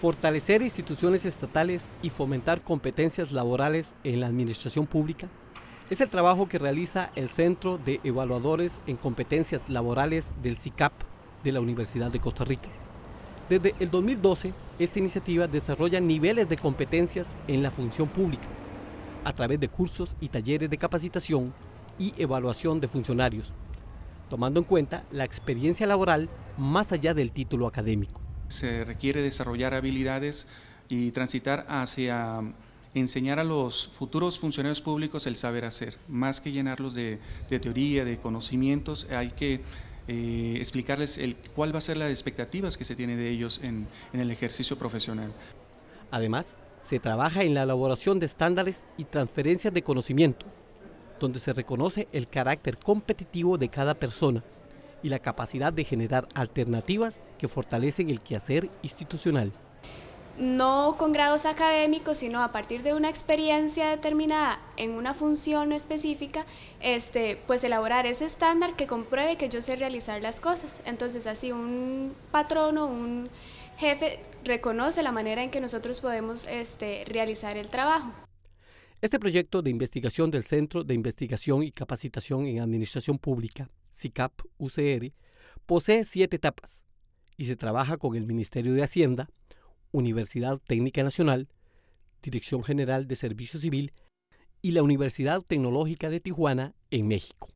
fortalecer instituciones estatales y fomentar competencias laborales en la administración pública es el trabajo que realiza el Centro de Evaluadores en Competencias Laborales del CICAP de la Universidad de Costa Rica. Desde el 2012, esta iniciativa desarrolla niveles de competencias en la función pública a través de cursos y talleres de capacitación y evaluación de funcionarios, tomando en cuenta la experiencia laboral más allá del título académico se requiere desarrollar habilidades y transitar hacia enseñar a los futuros funcionarios públicos el saber hacer, más que llenarlos de, teoría, de conocimientos, hay que eh, explicarles cuáles cuál va a ser las expectativas que se tiene de ellos en el ejercicio profesional. Además, se trabaja en la elaboración de estándares y transferencias de conocimiento, donde se reconoce el carácter competitivo de cada persona y la capacidad de generar alternativas que fortalecen el quehacer institucional. No con grados académicos, sino a partir de una experiencia determinada en una función específica, este, pues elaborar ese estándar que compruebe que yo sé realizar las cosas. Entonces así un patrono, un jefe reconoce la manera en que nosotros podemos este, realizar el trabajo. Este proyecto de investigación del Centro de Investigación y Capacitación en Administración Pública SICAP UCR, posee siete etapas y se trabaja con el Ministerio de Hacienda, Universidad Técnica Nacional, Dirección General de Servicio Civil y la Universidad Tecnológica de Tijuana en México.